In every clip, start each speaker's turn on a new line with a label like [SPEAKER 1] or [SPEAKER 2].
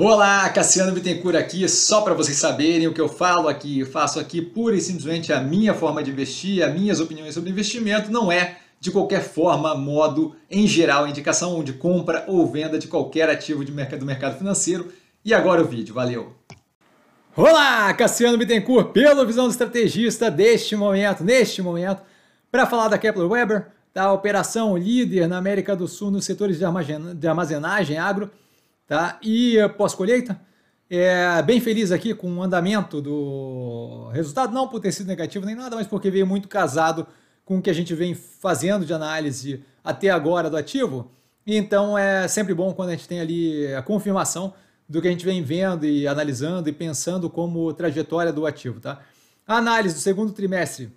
[SPEAKER 1] Olá, Cassiano Bittencourt aqui, só para vocês saberem o que eu falo aqui, eu faço aqui pura e simplesmente a minha forma de investir, as minhas opiniões sobre investimento, não é de qualquer forma, modo, em geral, indicação de compra ou venda de qualquer ativo de mercado, do mercado financeiro. E agora o vídeo, valeu! Olá, Cassiano Bittencourt, pela visão do estrategista deste momento, neste momento, para falar da Kepler Weber, da operação líder na América do Sul nos setores de armazenagem agro, Tá? E pós-colheita, é, bem feliz aqui com o andamento do resultado, não por ter sido negativo nem nada, mas porque veio muito casado com o que a gente vem fazendo de análise até agora do ativo. Então é sempre bom quando a gente tem ali a confirmação do que a gente vem vendo e analisando e pensando como trajetória do ativo, tá? A análise do segundo trimestre,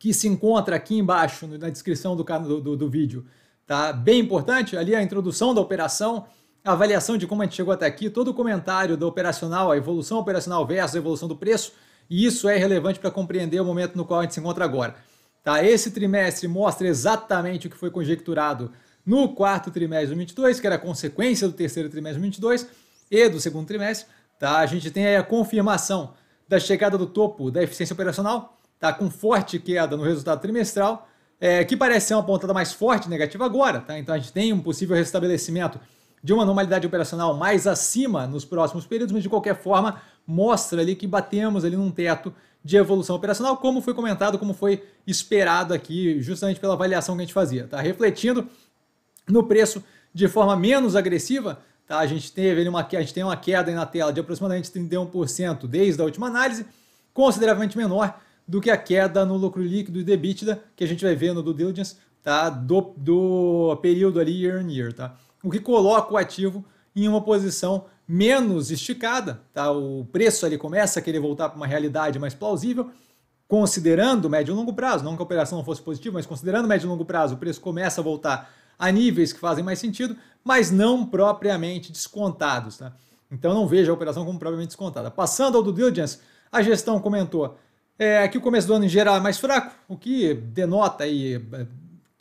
[SPEAKER 1] que se encontra aqui embaixo na descrição do, do, do vídeo, tá? Bem importante, ali a introdução da operação, a avaliação de como a gente chegou até aqui, todo o comentário do operacional, a evolução operacional versus a evolução do preço, e isso é relevante para compreender o momento no qual a gente se encontra agora. Tá? Esse trimestre mostra exatamente o que foi conjecturado no quarto trimestre de 2022, que era consequência do terceiro trimestre de 2022 e do segundo trimestre. Tá? A gente tem aí a confirmação da chegada do topo da eficiência operacional, tá? com forte queda no resultado trimestral, é, que parece ser uma pontada mais forte negativa agora. Tá? Então a gente tem um possível restabelecimento de uma normalidade operacional mais acima nos próximos períodos, mas de qualquer forma mostra ali que batemos ali num teto de evolução operacional, como foi comentado, como foi esperado aqui, justamente pela avaliação que a gente fazia, tá? Refletindo no preço de forma menos agressiva, tá? A gente teve uma a gente tem uma queda na tela de aproximadamente 31% desde a última análise, consideravelmente menor do que a queda no lucro líquido e debítida que a gente vai ver no due diligence, tá? do, do período ali year on year. Tá? O que coloca o ativo em uma posição menos esticada. Tá? O preço ali começa a querer voltar para uma realidade mais plausível, considerando médio e longo prazo, não que a operação não fosse positiva, mas considerando médio e longo prazo, o preço começa a voltar a níveis que fazem mais sentido, mas não propriamente descontados. Tá? Então não vejo a operação como propriamente descontada. Passando ao do diligence, a gestão comentou é, que o começo do ano em geral é mais fraco, o que denota aí é,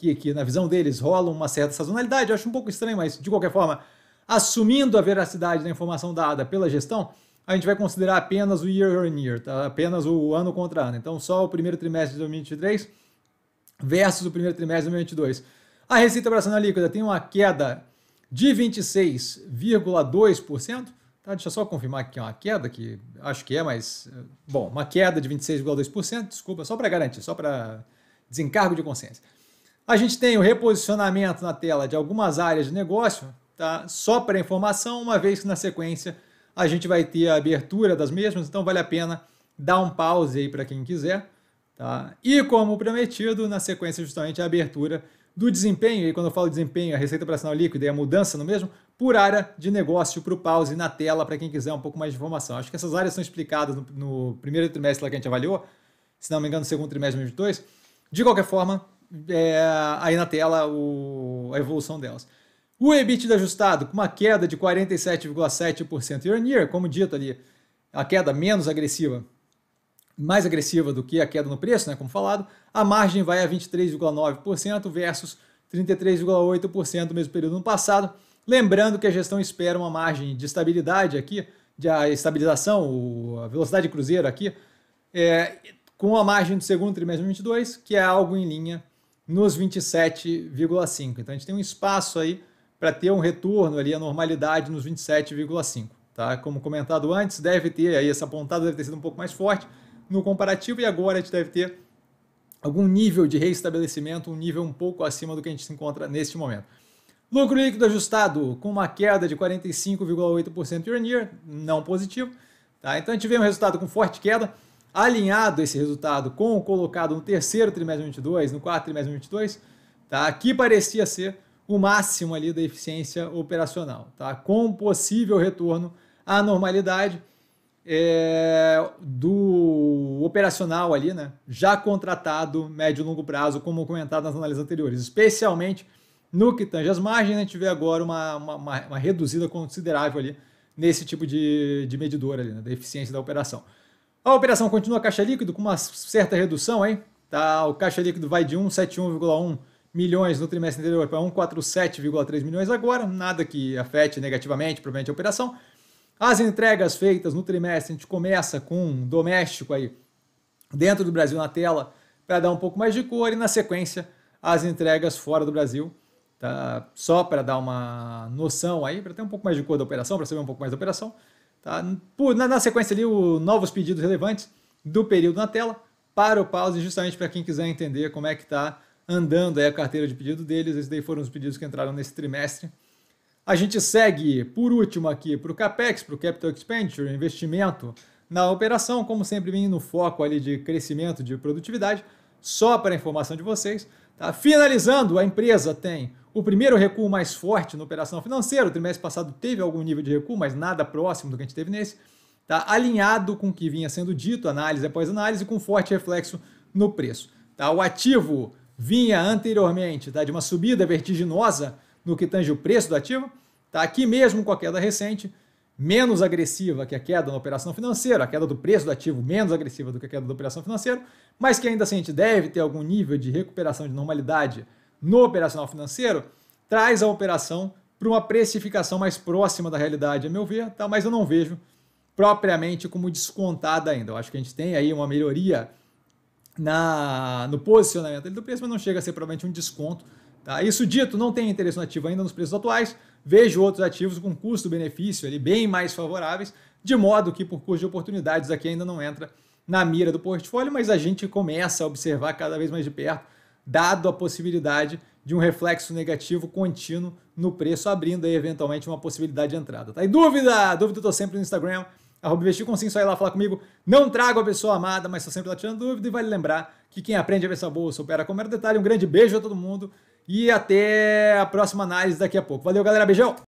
[SPEAKER 1] que, que na visão deles rola uma certa sazonalidade, eu acho um pouco estranho, mas de qualquer forma, assumindo a veracidade da informação dada pela gestão, a gente vai considerar apenas o year on year, tá? apenas o ano contra ano. Então, só o primeiro trimestre de 2023 versus o primeiro trimestre de 2022. A receita operacional líquida tem uma queda de 26,2%. Tá? Deixa eu só confirmar que é uma queda, que acho que é, mas. Bom, uma queda de 26,2%, desculpa, só para garantir, só para desencargo de consciência. A gente tem o reposicionamento na tela de algumas áreas de negócio, tá? só para informação, uma vez que na sequência a gente vai ter a abertura das mesmas, então vale a pena dar um pause aí para quem quiser. Tá? E como prometido, na sequência justamente a abertura do desempenho, e quando eu falo desempenho, a receita operacional líquida e a mudança no mesmo, por área de negócio para o pause na tela, para quem quiser um pouco mais de informação. Acho que essas áreas são explicadas no, no primeiro trimestre lá que a gente avaliou, se não me engano, no segundo trimestre de 2022. De qualquer forma, é, aí na tela o, a evolução delas. O EBITDA ajustado com uma queda de 47,7% year on year, como dito ali, a queda menos agressiva, mais agressiva do que a queda no preço, né, como falado, a margem vai a 23,9% versus 33,8% no mesmo período no passado. Lembrando que a gestão espera uma margem de estabilidade aqui, de a estabilização, a velocidade de cruzeiro aqui, é, com a margem do segundo trimestre de 2022, que é algo em linha nos 27,5. Então a gente tem um espaço aí para ter um retorno ali à normalidade nos 27,5. Tá? Como comentado antes, deve ter aí essa pontada deve ter sido um pouco mais forte no comparativo e agora a gente deve ter algum nível de reestabelecimento, um nível um pouco acima do que a gente se encontra neste momento. Lucro líquido ajustado com uma queda de 45,8% year on year, não positivo. Tá? Então a gente vê um resultado com forte queda alinhado esse resultado com o colocado no terceiro trimestre de 22, no quarto trimestre de 22, tá? que parecia ser o máximo ali da eficiência operacional, tá? com possível retorno à normalidade é, do operacional ali, né? já contratado médio e longo prazo, como comentado nas análises anteriores, especialmente no que tange as margens, a gente vê agora uma, uma, uma reduzida considerável ali nesse tipo de, de medidor ali, né? da eficiência da operação. A operação continua caixa líquido com uma certa redução, hein? Tá, o caixa líquido vai de 171,1 milhões no trimestre anterior para 147,3 milhões agora, nada que afete negativamente, provavelmente, a operação. As entregas feitas no trimestre, a gente começa com um doméstico aí dentro do Brasil na tela para dar um pouco mais de cor e na sequência as entregas fora do Brasil, tá? Só para dar uma noção aí, para ter um pouco mais de cor da operação, para saber um pouco mais da operação. Tá? Por, na, na, sequência ali, os novos pedidos relevantes do período na tela para o pause, justamente para quem quiser entender como é que está andando a carteira de pedido deles. Esses daí foram os pedidos que entraram nesse trimestre. A gente segue, por último, aqui para o CAPEX, para o Capital Expenditure, investimento na operação, como sempre vem no foco ali de crescimento de produtividade, só para informação de vocês. Tá? Finalizando, a empresa tem o primeiro recuo mais forte na operação financeira, o trimestre passado teve algum nível de recuo, mas nada próximo do que a gente teve nesse, tá? alinhado com o que vinha sendo dito, análise após análise, com forte reflexo no preço. Tá? O ativo vinha anteriormente tá? de uma subida vertiginosa no que tange o preço do ativo, tá? aqui mesmo com a queda recente, menos agressiva que a queda na operação financeira, a queda do preço do ativo menos agressiva do que a queda da operação financeira, mas que ainda assim a gente deve ter algum nível de recuperação de normalidade no operacional financeiro traz a operação para uma precificação mais próxima da realidade, a meu ver, tá? mas eu não vejo propriamente como descontada ainda. Eu acho que a gente tem aí uma melhoria na, no posicionamento do preço, mas não chega a ser provavelmente um desconto. Tá? Isso dito, não tem interesse no ativo ainda nos preços atuais. Vejo outros ativos com custo-benefício bem mais favoráveis, de modo que por custo de oportunidades aqui ainda não entra na mira do portfólio, mas a gente começa a observar cada vez mais de perto dado a possibilidade de um reflexo negativo contínuo no preço, abrindo aí eventualmente uma possibilidade de entrada. Tá? E dúvida? Dúvida eu tô sempre no Instagram, arroba investir com sim, só ir lá falar comigo. Não trago a pessoa amada, mas tô sempre lá tirando dúvida. E vale lembrar que quem aprende a ver essa bolsa opera com mero detalhe. Um grande beijo a todo mundo e até a próxima análise daqui a pouco. Valeu, galera. Beijão!